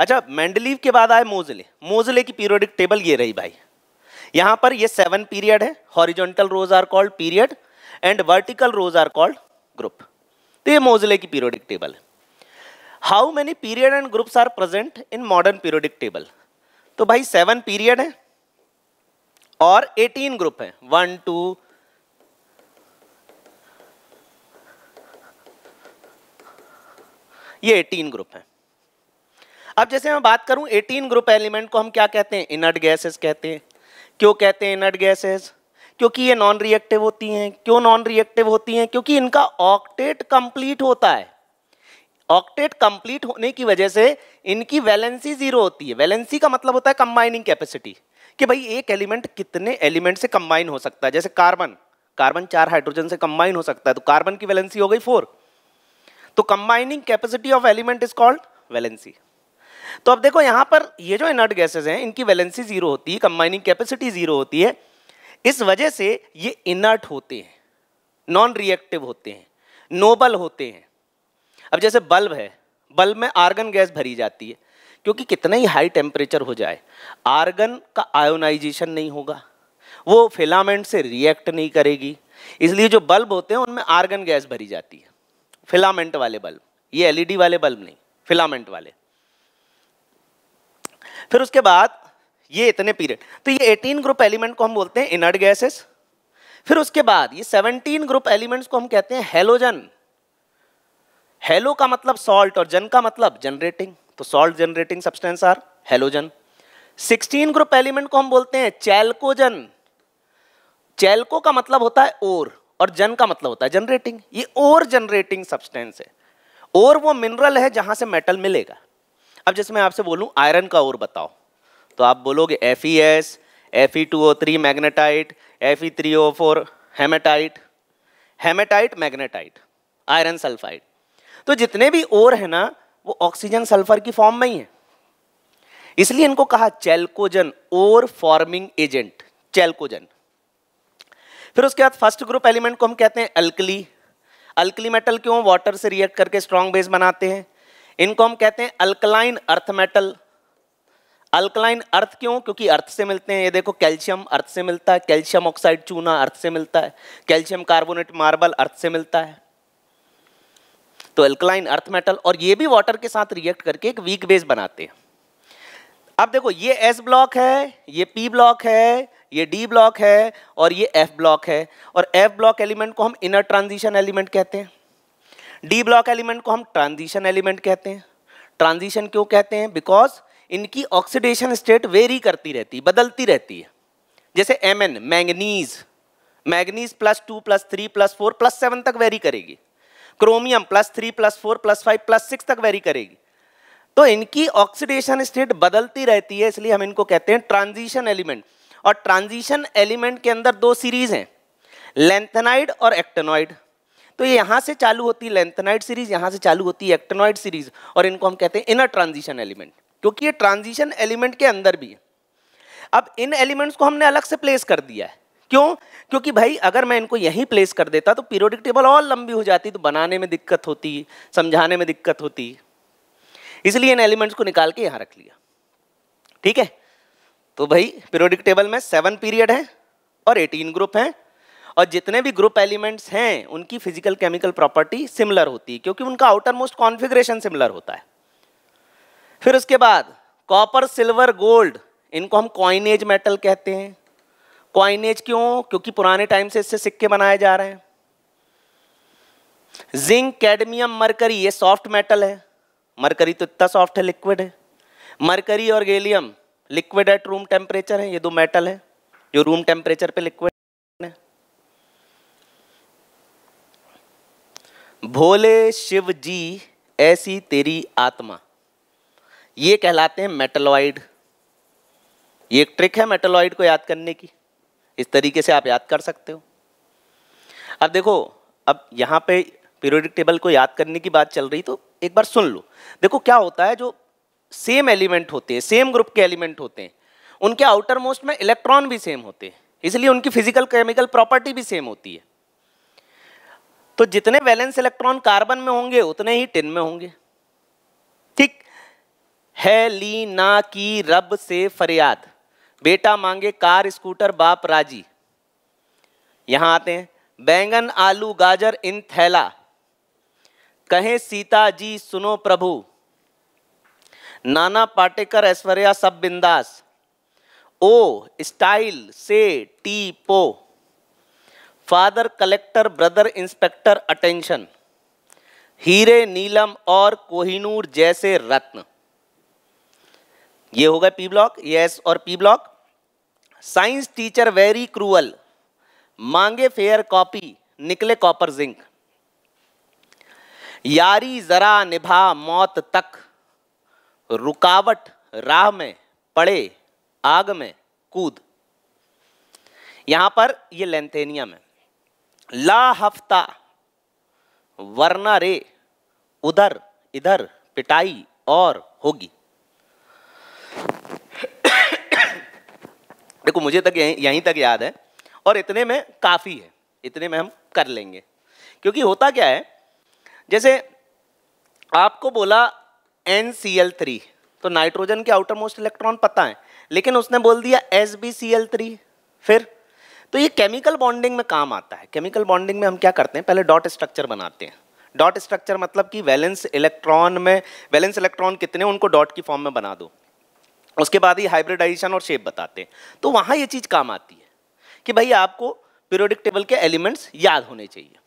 अच्छा मैंडलीव के बाद आए मोजले मोजले की पीरियोडिक टेबल ये रही भाई यहां पर ये सेवन पीरियड है horizontal rows are called period and vertical rows are called group तो ये मोजले की पीरियोडिक टेबल है how many period and groups are present in modern periodic table तो भाई सेवन पीरियड है और एटीन ग्रुप है वन टू ये एटीन ग्रुप है अब जैसे मैं बात करूं एटीन ग्रुप एलिमेंट को हम क्या कहते हैं इनर्ट गैसेस कहते हैं क्यों कहते हैं इनर्ट गैसेस क्योंकि ये नॉन रिएक्टिव होती हैं क्यों नॉन रिएक्टिव होती हैं क्योंकि इनका ऑक्टेट कंप्लीट होता है ऑक्टेट कंप्लीट होने की वजह से इनकी वैलेंसी जीरो होती है वैलेंसी का मतलब होता है कंबाइनिंग कैपेसिटी कि भाई एक एलिमेंट कितने एलिमेंट से कंबाइन हो सकता है जैसे कार्बन कार्बन चार हाइड्रोजन से कंबाइन हो सकता है तो कार्बन की वैलेंसी हो गई फोर तो combining capacity of element is called valency तो अब देखो यहाँ पर ये जो इनर्ट गैसेज हैं इनकी वैलेंसी जीरो होती है कंबाइनिंग कैपेसिटी जीरो होती है इस वजह से ये इनर्ट होते हैं नॉन रिएक्टिव होते हैं नोबल होते हैं अब जैसे बल्ब है बल्ब में आर्गन गैस भरी जाती है क्योंकि कितना ही हाई टेम्परेचर हो जाए आर्गन का आयोनाइजेशन नहीं होगा वो फिलामेंट से रिएक्ट नहीं करेगी इसलिए जो बल्ब होते हैं उनमें आर्गन गैस भरी जाती है फिलामेंट वाले बल्ब ये एलईडी वाले बल्ब नहीं फिलामेंट वाले फिर उसके बाद ये इतने पीरियड तो ये एटीन ग्रुप एलिमेंट को हम बोलते हैं इनर्ट गैसेस फिर उसके बाद ये 17 ग्रुप एलिमेंट्स को हम कहते हैं हेलोजन हेलो का मतलब सॉल्ट और जन का मतलब जनरेटिंग तो salt generating substance are halogen 16 group element को हम बोलते हैं चैल्कोजन चैल्को का मतलब होता है ओर और जन का मतलब होता है जनरेटिंग ये ओर जनरेटिंग सब्सटेंस है और वो मिनरल है जहां से मेटल मिलेगा अब जैसे मैं आपसे बोलूँ आयरन का और बताओ तो आप बोलोगे F E S F E two O three magnetite F E three O four hematite hematite magnetite iron sulphide तो जितने भी और है ना वो ऑक्सीजन सल्फर की फॉर्म में ही है इसलिए इनको कहा चेल्कोजन और फॉर्मिंग एजेंट चेल्कोजन फिर उसके बाद फर्स्ट ग्रुप एलिमेंट को हम कहते हैं अल्कली अल्कली मेटल क्यों वाटर से रिएक्ट करके स्ट्रॉन्ग बेस बनाते हैं इनको हम कहते हैं alkaline earth metal alkaline earth क्यों क्योंकि अर्थ से मिलते हैं ये देखो कैल्शियम अर्थ से मिलता है कैल्शियम ऑक्साइड चूना अर्थ से मिलता है कैल्शियम कार्बोनेट मार्बल अर्थ से मिलता है तो अल्कलाइन अर्थ मेटल और ये भी वाटर के साथ रिएक्ट करके एक वीक बेस बनाते हैं अब देखो ये एस ब्लॉक है ये पी ब्लॉक है ये डी ब्लॉक है और ये एफ ब्लॉक है और एफ ब्लॉक एलिमेंट को हम इनर ट्रांजिशन एलिमेंट कहते हैं डी ब्लॉक एलिमेंट को हम ट्रांजिशन एलिमेंट कहते हैं ट्रांजिशन क्यों कहते हैं बिकॉज इनकी ऑक्सीडेशन स्टेट वेरी करती रहती है बदलती रहती है जैसे M N manganese manganese plus two plus three plus four plus seven तक वेरी करेगी chromium plus three plus four plus five plus six तक वेरी करेगी तो इनकी ऑक्सीडेशन स्टेट बदलती रहती है इसलिए हम इनको कहते हैं ट्रांजिशन एलिमेंट और ट्रांजिशन एलिमेंट के अंदर दो सीरीज हैं लेंथेनाइड और एक्टेनॉइड तो ये यहाँ से चालू होती है लेंथनाइड सीरीज यहाँ से चालू होती है एक्टेनॉइड सीरीज और इनको हम कहते हैं इनर ट्रांजिशन एलिमेंट क्योंकि ये ट्रांजिशन एलिमेंट के अंदर भी है अब इन एलिमेंट्स को हमने अलग से प्लेस कर दिया है क्यों क्योंकि भाई अगर मैं इनको यहीं प्लेस कर देता तो पीरियोडिक टेबल और लंबी हो जाती तो बनाने में दिक्कत होती समझाने में दिक्कत होती इसलिए इन एलिमेंट्स को निकाल के यहाँ रख लिया ठीक है तो भाई पीरियोडिक टेबल में सेवन पीरियड है और एटीन ग्रुप हैं और जितने भी ग्रुप एलिमेंट्स हैं उनकी फिजिकल केमिकल प्रॉपर्टी सिमिलर होती है क्योंकि उनका आउटर मोस्ट कॉन्फिग्रेशन सिमिलर होता है फिर उसके बाद कॉपर सिल्वर गोल्ड इनको हम क्वाइनेज मेटल कहते हैं क्वाइनेज क्यों क्योंकि पुराने टाइम से इससे सिक्के बनाए जा रहे हैं जिंक कैडमियम मरकरी ये सॉफ्ट मेटल है मरकरी तो इतना सॉफ्ट है लिक्विड है मरकरी और gallium liquid at room temperature है ये दो मेटल है जो रूम टेम्परेचर पे लिक्विड भोले शिव जी ऐसी तेरी आत्मा ये कहलाते हैं मेटलॉइड ये एक ट्रिक है मेटलॉइड को याद करने की इस तरीके से आप याद कर सकते हो अब देखो अब यहाँ पे पीरियोडिक टेबल को याद करने की बात चल रही तो एक बार सुन लो देखो क्या होता है जो सेम एलिमेंट होते हैं सेम ग्रुप के एलिमेंट होते हैं उनके आउटर मोस्ट में इलेक्ट्रॉन भी सेम होते हैं इसलिए उनकी फिजिकल केमिकल प्रॉपर्टी भी सेम होती है तो जितने वैलेंस इलेक्ट्रॉन कार्बन में होंगे उतने ही टिन में होंगे ठीक है ली ना की रब से फरियाद बेटा मांगे कार स्कूटर बाप राजी यहां आते हैं बैंगन आलू गाजर इन थैला कहें सीता जी सुनो प्रभु नाना पाटेकर ऐश्वर्या सब बिंदास ओ स्टाइल से टी पो father collector brother inspector attention हीरे नीलम और कोहिनूर जैसे रत्न ये होगा पी ब्लॉक यस और P block science teacher very cruel मांगे फेयर कॉपी निकले कॉपर जिंक यारी जरा निभा मौत तक रुकावट राह में पड़े आग में कूद यहां पर ये लेंथेनियम है ला हफ्ता वरना रे उधर इधर पिटाई और होगी देखो मुझे तक यहीं तक याद है और इतने में काफ़ी है इतने में हम कर लेंगे क्योंकि होता क्या है जैसे आपको बोला एन सी एल थ्री तो नाइट्रोजन के आउटर मोस्ट इलेक्ट्रॉन पता है लेकिन उसने बोल दिया S B C L three फिर तो ये केमिकल बॉन्डिंग में काम आता है केमिकल बॉन्डिंग में हम क्या करते हैं पहले डॉट स्ट्रक्चर बनाते हैं डॉट स्ट्रक्चर मतलब कि वैलेंस इलेक्ट्रॉन में वैलेंस इलेक्ट्रॉन कितने उनको डॉट की फॉर्म में बना दो उसके बाद ही हाइब्रिडाइजेशन और शेप बताते हैं तो वहाँ ये चीज़ काम आती है कि भाई आपको पीरियोडिक टेबल के एलिमेंट्स याद होने चाहिए